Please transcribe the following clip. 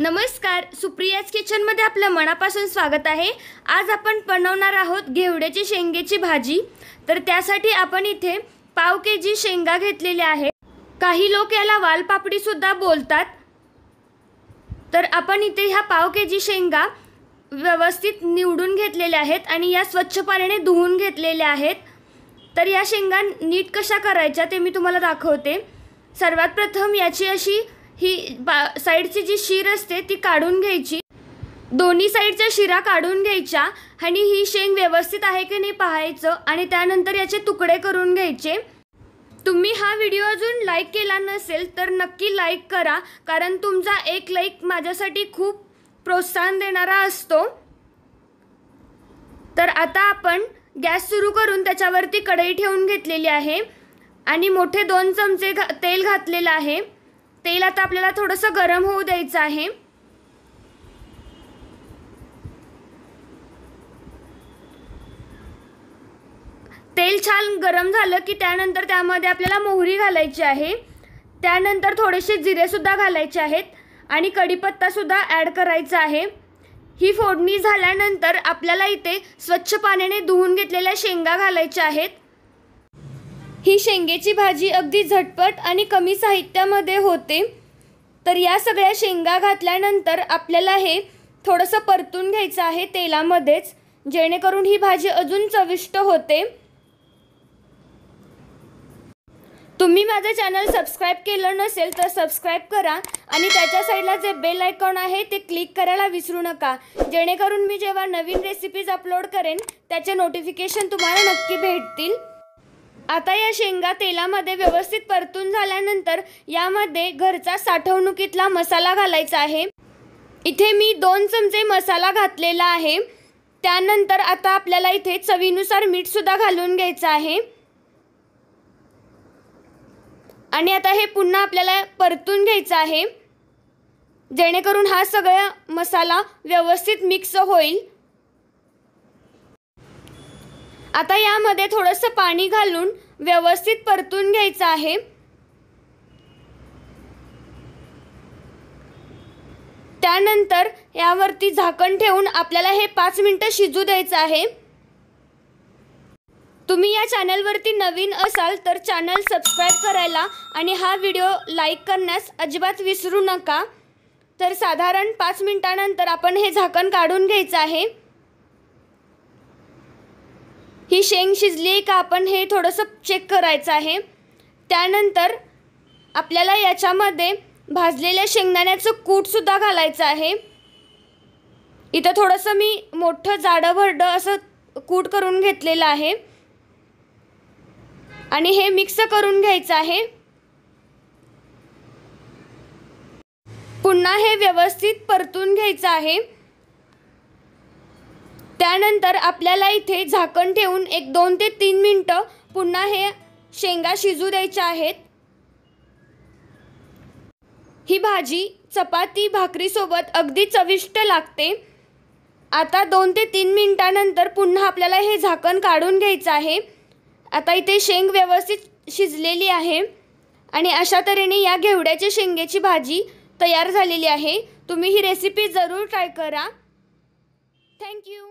नमस्कार सुप्रियाज किचनमध्ये आपलं मनापासून स्वागत आहे आज आपण बनवणार आहोत घेवड्याची शेंगेची भाजी तर त्यासाठी आपण इथे पाव के जी शेंगा घेतलेल्या आहे काही लोक याला वालपापडीसुद्धा बोलतात तर आपण इथे ह्या पाव के जी शेंगा व्यवस्थित निवडून घेतलेल्या आहेत आणि या स्वच्छ पाण्याने धुवून घेतलेल्या आहेत तर या शेंगा नीट कशा करायच्या ते मी तुम्हाला दाखवते सर्वात प्रथम याची अशी ही बा साईडची जी शीर असते ती काढून घ्यायची दोन्ही साईडच्या शिरा काढून घ्यायच्या आणि ही शेंग व्यवस्थित आहे की नाही पाहायचं आणि त्यानंतर याचे तुकडे करून घ्यायचे तुम्ही हा व्हिडिओ अजून लाईक केला नसेल तर नक्की लाईक करा कारण तुमचा एक लाईक माझ्यासाठी खूप प्रोत्साहन देणारा असतो तर आता आपण गॅस सुरू करून त्याच्यावरती कढई ठेवून घेतलेली आहे आणि मोठे दोन चमचे घा तेल घातलेलं आहे तेल आता आपल्याला थोडंसं गरम होऊ द्यायचं आहे तेल छान गरम झालं की त्यानंतर त्यामध्ये आपल्याला मोहरी घालायची आहे त्यानंतर थोडेसे जिरेसुद्धा घालायचे आहेत आणि कढीपत्तासुद्धा ॲड करायचा आहे ही फोडणी झाल्यानंतर आपल्याला इथे स्वच्छ पाण्याने धुवून घेतलेल्या शेंगा घालायच्या आहेत ही शेंगेची भाजी अगदी झटपट आणि कमी साहित्यामध्ये होते तर या सगळ्या शेंगा घातल्यानंतर आपल्याला हे थोडंसं परतून घ्यायचं आहे तेलामध्येच जेणेकरून ही भाजी अजून चविष्ट होते तुम्ही माझं चॅनल सबस्क्राईब केलं नसेल तर सबस्क्राईब करा आणि त्याच्या साईडला जे बेल आयकॉन आहे ते क्लिक करायला विसरू नका जेणेकरून मी जेव्हा नवीन रेसिपीज अपलोड करेन त्याचे नोटिफिकेशन तुम्हाला नक्की भेटतील आता या शेंगा तेलामध्ये व्यवस्थित परतून झाल्यानंतर यामध्ये घरचा साठवणुकीतला मसाला घालायचा आहे इथे मी दोन चमचे मसाला घातलेला आहे त्यानंतर आता आपल्याला इथे चवीनुसार सुद्धा घालून घ्यायचं आहे आणि आता हे पुन्हा आपल्याला परतून घ्यायचं आहे जेणेकरून हा सगळा मसाला व्यवस्थित मिक्स होईल आता यामध्ये थोडंसं पाणी घालून व्यवस्थित परतून घ्यायचं आहे त्यानंतर यावरती झाकण ठेवून आपल्याला हे पाच मिनटं शिजू द्यायचं आहे तुम्ही या चॅनलवरती नवीन असाल तर चॅनल सबस्क्राईब करायला आणि हा व्हिडिओ लाईक करण्यास अजिबात विसरू नका तर साधारण पाच मिनटानंतर आपण हे झाकण काढून घ्यायचं आहे ही शेंग शिजली का आपण हे थोडंसं चेक करायचं आहे त्यानंतर आपल्याला याच्यामध्ये भाजलेल्या शेंगदाण्याचं कूटसुद्धा घालायचं आहे इथं थोडंसं मी मोठं जाडं भरडं असं कूट करून घेतलेलं आहे आणि हे मिक्स करून घ्यायचं आहे पुन्हा हे व्यवस्थित परतून घ्यायचं आहे त्यानंतर आपल्याला इथे झाकण ठेवून एक दोन ते तीन मिनटं पुन्हा हे शेंगा शिजू द्यायच्या आहेत ही भाजी चपाती भाकरीसोबत अगदी चविष्ट लागते आता दोन ते तीन मिनटानंतर पुन्हा आपल्याला हे झाकण काढून घ्यायचं आहे आता इथे शेंग व्यवस्थित शिजलेली आहे आणि अशा तऱ्हेने या घेवड्याच्या शेंगेची भाजी तयार झालेली आहे तुम्ही ही रेसिपी जरूर ट्राय करा थँक्यू